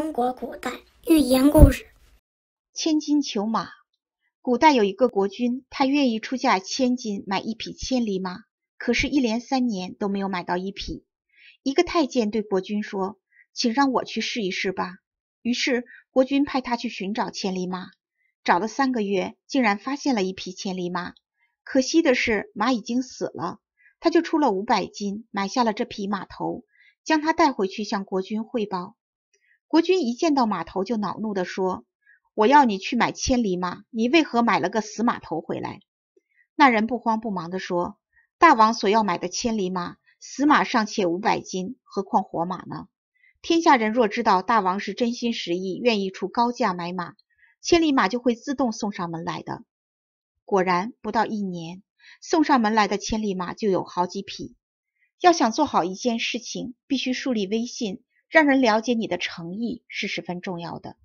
中国古代寓言故事《千金裘马》。古代有一个国君，他愿意出价千金买一匹千里马，可是，一连三年都没有买到一匹。一个太监对国君说：“请让我去试一试吧。”于是，国君派他去寻找千里马。找了三个月，竟然发现了一匹千里马。可惜的是，马已经死了。他就出了五百金买下了这匹马头，将它带回去向国君汇报。国君一见到马头就恼怒地说：“我要你去买千里马，你为何买了个死马头回来？”那人不慌不忙地说：“大王所要买的千里马，死马尚且五百斤，何况活马呢？天下人若知道大王是真心实意，愿意出高价买马，千里马就会自动送上门来的。”果然，不到一年，送上门来的千里马就有好几匹。要想做好一件事情，必须树立威信。让人了解你的诚意是十分重要的。